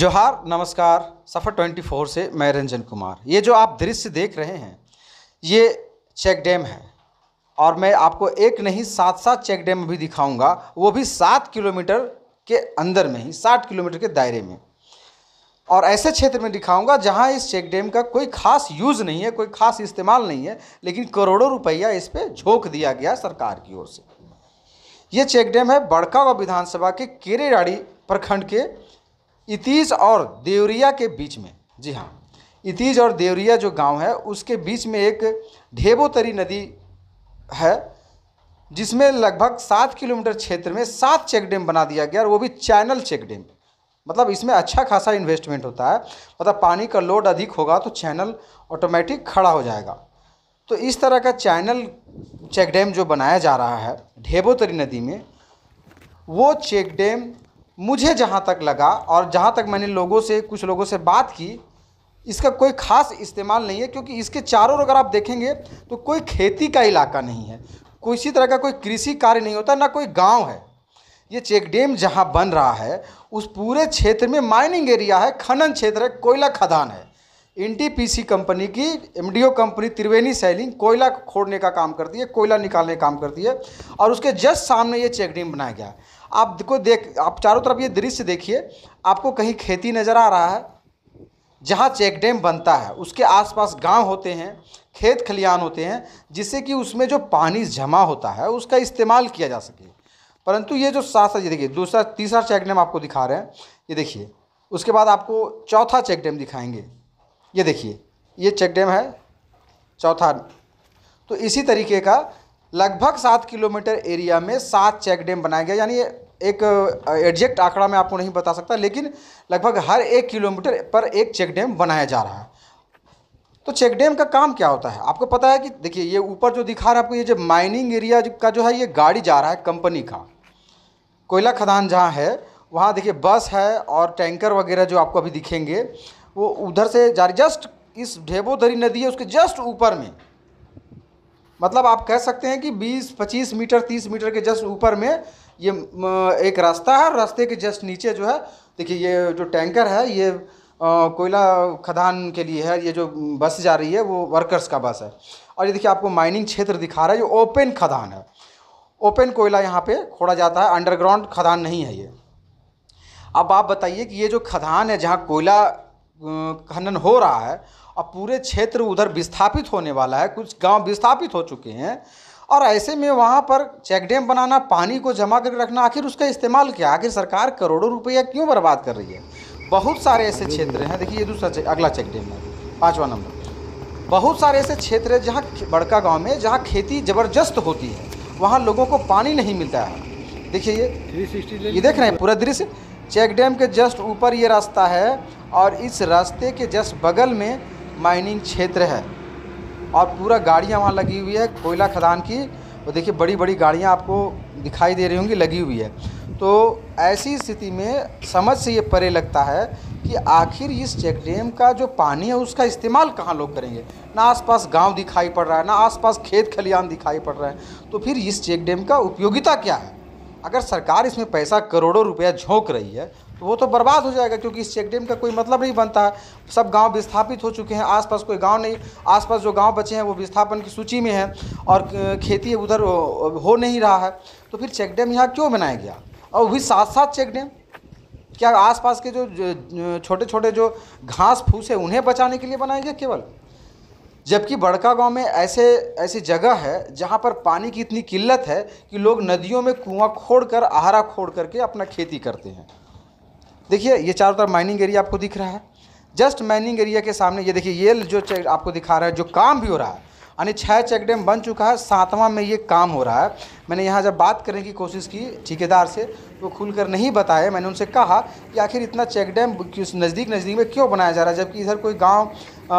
जोहार नमस्कार सफ़र 24 से मैं रंजन कुमार ये जो आप दृश्य देख रहे हैं ये चेक डैम है और मैं आपको एक नहीं सात सात चेक डैम भी दिखाऊंगा वो भी सात किलोमीटर के अंदर में ही साठ किलोमीटर के दायरे में और ऐसे क्षेत्र में दिखाऊंगा जहां इस चेक डैम का कोई खास यूज़ नहीं है कोई खास इस्तेमाल नहीं है लेकिन करोड़ों रुपया इस पर झोंक दिया गया सरकार की ओर से ये चेक डैम है व विधानसभा के केरेराड़ी प्रखंड के इतीज और देवरिया के बीच में जी हाँ इतीज और देवरिया जो गांव है उसके बीच में एक ढेबोतरी नदी है जिसमें लगभग सात किलोमीटर क्षेत्र में सात चेक डैम बना दिया गया और वो भी चैनल चेक डैम मतलब इसमें अच्छा खासा इन्वेस्टमेंट होता है मतलब पानी का लोड अधिक होगा तो चैनल ऑटोमेटिक खड़ा हो जाएगा तो इस तरह का चैनल चेक डैम जो बनाया जा रहा है ढेबोतरी नदी में वो चेक डैम मुझे जहाँ तक लगा और जहाँ तक मैंने लोगों से कुछ लोगों से बात की इसका कोई ख़ास इस्तेमाल नहीं है क्योंकि इसके चारों ओर अगर आप देखेंगे तो कोई खेती का इलाका नहीं है कोई इसी तरह का कोई कृषि कार्य नहीं होता ना कोई गांव है ये चेक डैम जहाँ बन रहा है उस पूरे क्षेत्र में माइनिंग एरिया है खनन क्षेत्र है कोयला खदान है एन कंपनी की एम कंपनी त्रिवेणी सैलिंग कोयला खोड़ने का काम करती है कोयला निकालने का काम करती है और उसके जस्ट सामने ये चेक डैम बनाया गया है आपको देख आप चारों तरफ ये दृश्य देखिए आपको कहीं खेती नज़र आ रहा है जहाँ चेक डैम बनता है उसके आसपास गांव होते हैं खेत खलियान होते हैं जिससे कि उसमें जो पानी जमा होता है उसका इस्तेमाल किया जा सके परंतु ये जो साथ साथ ये देखिए दूसरा तीसरा चेक डैम आपको दिखा रहे हैं ये देखिए उसके बाद आपको चौथा चेक डैम दिखाएंगे ये देखिए ये चेक डैम है चौथा तो इसी तरीके का लगभग सात किलोमीटर एरिया में सात चेक डैम बनाया गया यानी एक एग्जैक्ट आंकड़ा मैं आपको नहीं बता सकता लेकिन लगभग हर एक किलोमीटर पर एक चेक डैम बनाया जा रहा है तो चेक डैम का काम क्या होता है आपको पता है कि देखिए ये ऊपर जो दिखा रहा है आपको ये जो माइनिंग एरिया का जो है ये गाड़ी जा रहा है कंपनी का कोयला खदान जहाँ है वहाँ देखिए बस है और टैंकर वगैरह जो आपको अभी दिखेंगे वो उधर से रही जस्ट इस ढेबोधरी नदी है उसके जस्ट ऊपर में मतलब आप कह सकते हैं कि 20-25 मीटर 30 मीटर के जस्ट ऊपर में ये एक रास्ता है रास्ते के जस्ट नीचे जो है देखिए ये जो टैंकर है ये कोयला खदान के लिए है ये जो बस जा रही है वो वर्कर्स का बस है और ये देखिए आपको माइनिंग क्षेत्र दिखा रहा है जो ओपन खदान है ओपन कोयला यहाँ पे खोड़ा जाता है अंडरग्राउंड खदान नहीं है ये अब आप बताइए कि ये जो खदान है जहाँ कोयला खनन हो रहा है और पूरे क्षेत्र उधर विस्थापित होने वाला है कुछ गांव विस्थापित हो चुके हैं और ऐसे में वहाँ पर चेक डैम बनाना पानी को जमा करके रखना आखिर उसका इस्तेमाल क्या आखिर सरकार करोड़ों रुपया क्यों बर्बाद कर रही है बहुत सारे ऐसे क्षेत्र हैं देखिए ये दूसरा अगला चेक डैम है पाँचवा नंबर बहुत सारे ऐसे क्षेत्र हैं जहाँ बड़का गाँव में जहाँ खेती ज़बरदस्त होती है वहाँ लोगों को पानी नहीं मिलता है देखिए ये ये देख रहे हैं पूरा दृश्य चेक डैम के जस्ट ऊपर ये रास्ता है और इस रास्ते के जस्ट बगल में माइनिंग क्षेत्र है और पूरा गाड़ियाँ वहाँ लगी हुई है कोयला खदान की और देखिए बड़ी बड़ी गाड़ियाँ आपको दिखाई दे रही होंगी लगी हुई है तो ऐसी स्थिति में समझ से ये परे लगता है कि आखिर इस चेक डैम का जो पानी है उसका इस्तेमाल कहाँ लोग करेंगे ना आसपास गांव दिखाई पड़ रहा है ना आसपास खेत खलियान दिखाई पड़ रहा है तो फिर इस चेक डैम का उपयोगिता क्या है अगर सरकार इसमें पैसा करोड़ों रुपया झोंक रही है तो वो तो बर्बाद हो जाएगा क्योंकि इस चेक डैम का कोई मतलब नहीं बनता है सब गांव विस्थापित हो चुके हैं आसपास कोई गांव नहीं आसपास जो गांव बचे हैं वो विस्थापन की सूची में हैं और खेती उधर हो नहीं रहा है तो फिर चेक डैम यहाँ क्यों बनाया गया और वही साथ साथ चेक डैम क्या आसपास के जो छोटे छोटे जो घास फूस है उन्हें बचाने के लिए बनाया गया केवल जबकि बड़का गांव में ऐसे ऐसी जगह है जहां पर पानी की इतनी किल्लत है कि लोग नदियों में कुआं खोड़ कर आहरा खोड़ करके अपना खेती करते हैं देखिए ये चारों तरफ माइनिंग एरिया आपको दिख रहा है जस्ट माइनिंग एरिया के सामने ये देखिए ये जो आपको दिखा रहा है जो काम भी हो रहा है यानी छः चेक डैम बन चुका है सातवां में ये काम हो रहा है मैंने यहाँ जब बात करने की कोशिश की ठेकेदार से वो खुलकर नहीं बताए मैंने उनसे कहा कि आखिर इतना चेक डैम नज़दीक नज़दीक में क्यों बनाया जा रहा है जबकि इधर कोई गाँव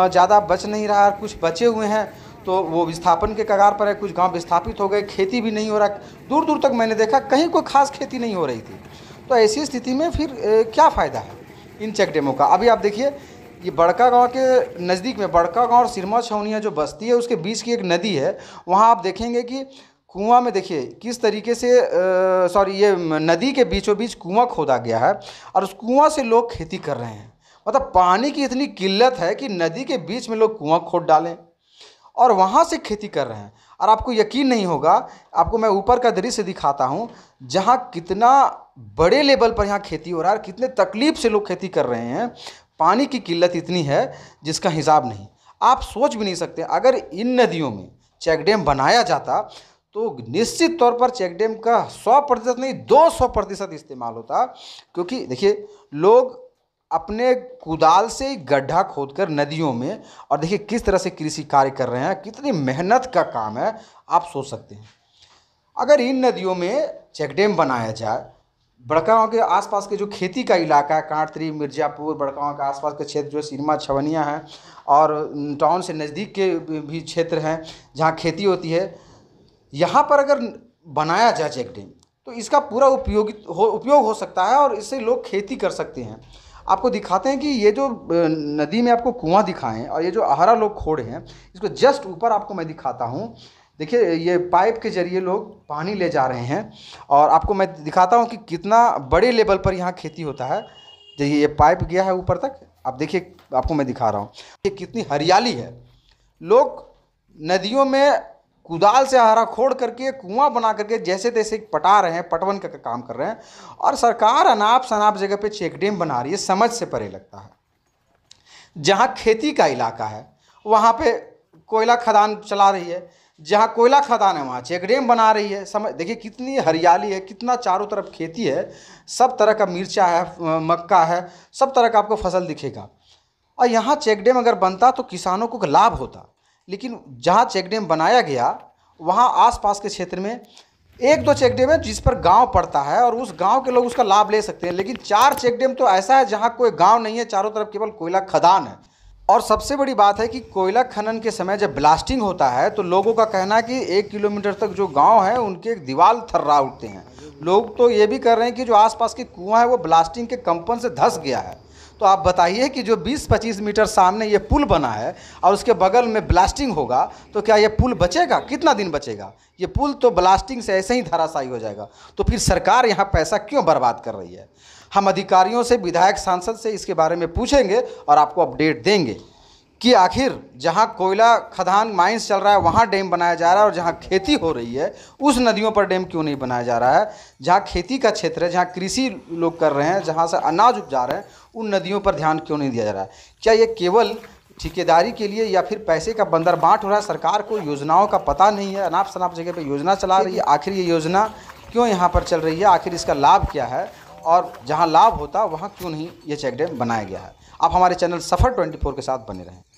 ज़्यादा बच नहीं रहा है कुछ बचे हुए हैं तो वो विस्थापन के कगार पर है कुछ गांव विस्थापित हो गए खेती भी नहीं हो रहा दूर दूर तक मैंने देखा कहीं कोई खास खेती नहीं हो रही थी तो ऐसी स्थिति में फिर ए, क्या फ़ायदा है इन चेक डेमो का अभी आप देखिए ये बड़का गांव के नज़दीक में बड़का गांव और सिरमा छौनिया जो बस्ती है उसके बीच की एक नदी है वहाँ आप देखेंगे कि कुआं में देखिए किस तरीके से सॉरी ये नदी के बीचों बीच कुआं खोदा गया है और उस कुआं से लोग खेती कर रहे हैं मतलब पानी की इतनी किल्लत है कि नदी के बीच में लोग कुआं खोद डालें और वहाँ से खेती कर रहे हैं और आपको यकीन नहीं होगा आपको मैं ऊपर का दृश्य दिखाता हूँ जहाँ कितना बड़े लेवल पर यहाँ खेती हो रहा है और कितने तकलीफ से लोग खेती कर रहे हैं पानी की किल्लत इतनी है जिसका हिसाब नहीं आप सोच भी नहीं सकते अगर इन नदियों में चेकडैम बनाया जाता तो निश्चित तौर पर चेकडैम का सौ प्रतिशत नहीं दो सौ प्रतिशत इस्तेमाल होता क्योंकि देखिए लोग अपने कुदाल से गड्ढा खोदकर नदियों में और देखिए किस तरह से कृषि कार्य कर रहे हैं कितनी मेहनत का काम है आप सोच सकते हैं अगर इन नदियों में चेकडैम बनाया जाए बड़कावा के आसपास के जो खेती का इलाका है कांटरी मिर्ज़ापुर बड़कावा के आसपास के क्षेत्र जो सिरमा छवनिया है और टाउन से नज़दीक के भी क्षेत्र हैं जहाँ खेती होती है यहाँ पर अगर बनाया जाए चेक डैम तो इसका पूरा उपयोग हो उपयोग हो सकता है और इससे लोग खेती कर सकते हैं आपको दिखाते हैं कि ये जो नदी में आपको कुआं दिखाएं और ये जो आहरा लोग खोड़ हैं इसको जस्ट ऊपर आपको मैं दिखाता हूँ देखिए ये पाइप के जरिए लोग पानी ले जा रहे हैं और आपको मैं दिखाता हूँ कि कितना बड़े लेवल पर यहाँ खेती होता है देखिए ये पाइप गया है ऊपर तक आप देखिए आपको मैं दिखा रहा हूँ ये कितनी हरियाली है लोग नदियों में कुदाल से हरा खोड़ करके कुआं बना करके जैसे तैसे पटा रहे हैं पटवन का काम कर रहे हैं और सरकार अनाप शनाप जगह पे चेक डैम बना रही है समझ से परे लगता है जहाँ खेती का इलाका है वहाँ पे कोयला खदान चला रही है जहाँ कोयला खदान है वहाँ चेक डैम बना रही है समय देखिए कितनी हरियाली है कितना चारों तरफ खेती है सब तरह का मिर्चा है मक्का है सब तरह का आपको फसल दिखेगा और यहाँ चेक डैम अगर बनता तो किसानों को लाभ होता लेकिन जहाँ चेक डैम बनाया गया वहाँ आसपास के क्षेत्र में एक दो चेक डैम है जिस पर गांव पड़ता है और उस गांव के लोग उसका लाभ ले सकते हैं लेकिन चार चेक डैम तो ऐसा है जहाँ कोई गांव नहीं है चारों तरफ केवल कोयला खदान है और सबसे बड़ी बात है कि कोयला खनन के समय जब ब्लास्टिंग होता है तो लोगों का कहना है कि एक किलोमीटर तक जो गांव है उनके एक दीवार थर्रा उठते हैं लोग तो ये भी कर रहे हैं कि जो आसपास के कुआं है वो ब्लास्टिंग के कंपन से धस गया है तो आप बताइए कि जो 20-25 मीटर सामने ये पुल बना है और उसके बगल में ब्लास्टिंग होगा तो क्या ये पुल बचेगा कितना दिन बचेगा ये पुल तो ब्लास्टिंग से ऐसे ही धराशायी हो जाएगा तो फिर सरकार यहाँ पैसा क्यों बर्बाद कर रही है हम अधिकारियों से विधायक सांसद से इसके बारे में पूछेंगे और आपको अपडेट देंगे कि आखिर जहाँ कोयला खदान माइंस चल रहा है वहाँ डैम बनाया जा रहा है और जहाँ खेती हो रही है उस नदियों पर डैम क्यों नहीं बनाया जा रहा है जहाँ खेती का क्षेत्र है जहाँ कृषि लोग कर रहे हैं जहाँ से अनाज उपजा रहे हैं उन नदियों पर ध्यान क्यों नहीं दिया जा रहा है क्या ये केवल ठेकेदारी के लिए या फिर पैसे का बंदर बांट हो रहा है सरकार को योजनाओं का पता नहीं है अनाप शनाप जगह पर योजना चला रही है आखिर ये योजना क्यों यहाँ पर चल रही है आखिर इसका लाभ क्या है और जहाँ लाभ होता वहाँ क्यों नहीं ये चेक डैम बनाया गया है आप हमारे चैनल सफ़र 24 के साथ बने रहें